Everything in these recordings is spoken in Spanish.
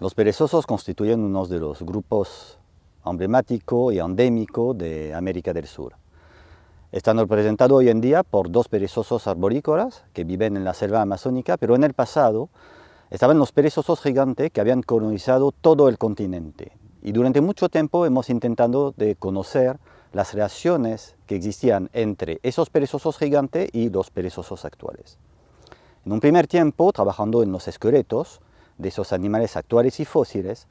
Los perezosos constituyen uno de los grupos emblemáticos y endémicos de América del Sur. Están representados hoy en día por dos perezosos arborícolas que viven en la selva amazónica, pero en el pasado estaban los perezosos gigantes que habían colonizado todo el continente. Y durante mucho tiempo hemos intentado de conocer las relaciones que existían entre esos perezosos gigantes y los perezosos actuales. En un primer tiempo, trabajando en los esqueletos de esos animales actuales y fósiles,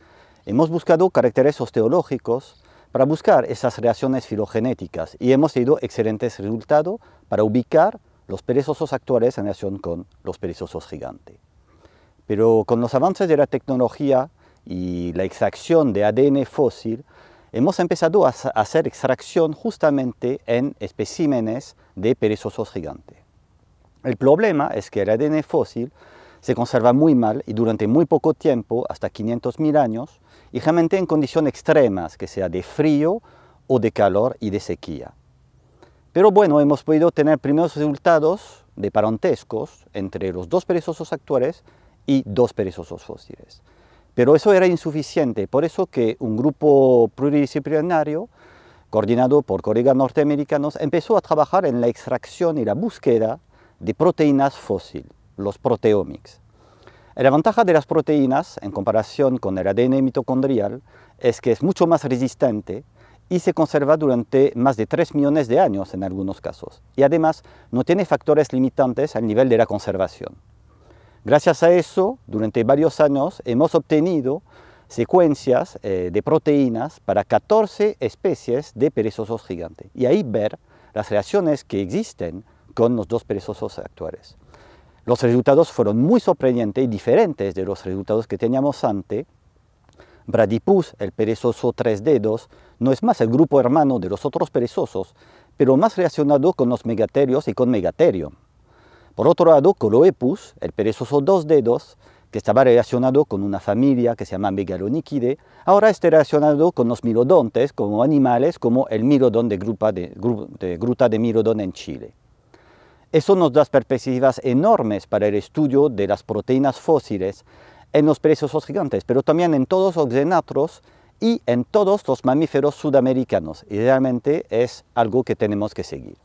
hemos buscado caracteres osteológicos para buscar esas reacciones filogenéticas y hemos tenido excelentes resultados para ubicar los perezosos actuales en relación con los perezosos gigantes. Pero con los avances de la tecnología y la extracción de ADN fósil, hemos empezado a hacer extracción justamente en especímenes de perezosos gigantes. El problema es que el ADN fósil se conserva muy mal y durante muy poco tiempo, hasta 500.000 años, y realmente en condiciones extremas, que sea de frío o de calor y de sequía. Pero bueno, hemos podido tener primeros resultados de parentescos entre los dos perezosos actuales y dos perezosos fósiles. Pero eso era insuficiente, por eso que un grupo pluridisciplinario, coordinado por colegas norteamericanos, empezó a trabajar en la extracción y la búsqueda de proteínas fósil, los proteomics. Eh, la ventaja de las proteínas en comparación con el ADN mitocondrial es que es mucho más resistente y se conserva durante más de 3 millones de años en algunos casos. Y además no tiene factores limitantes al nivel de la conservación. Gracias a eso, durante varios años hemos obtenido secuencias eh, de proteínas para 14 especies de perezosos gigantes. Y ahí ver las reacciones que existen con los dos perezosos actuales. Los resultados fueron muy sorprendentes y diferentes de los resultados que teníamos antes. Bradipus, el perezoso tres dedos, no es más el grupo hermano de los otros perezosos, pero más relacionado con los megaterios y con Megaterium. Por otro lado, Coloepus, el perezoso dos dedos, que estaba relacionado con una familia que se llama Megalonychidae, ahora está relacionado con los Mirodontes, como animales, como el Mirodón de, Gruta de Mirodón en Chile. Eso nos da perspectivas enormes para el estudio de las proteínas fósiles en los perezosos gigantes, pero también en todos los xenatros y en todos los mamíferos sudamericanos. Y realmente es algo que tenemos que seguir.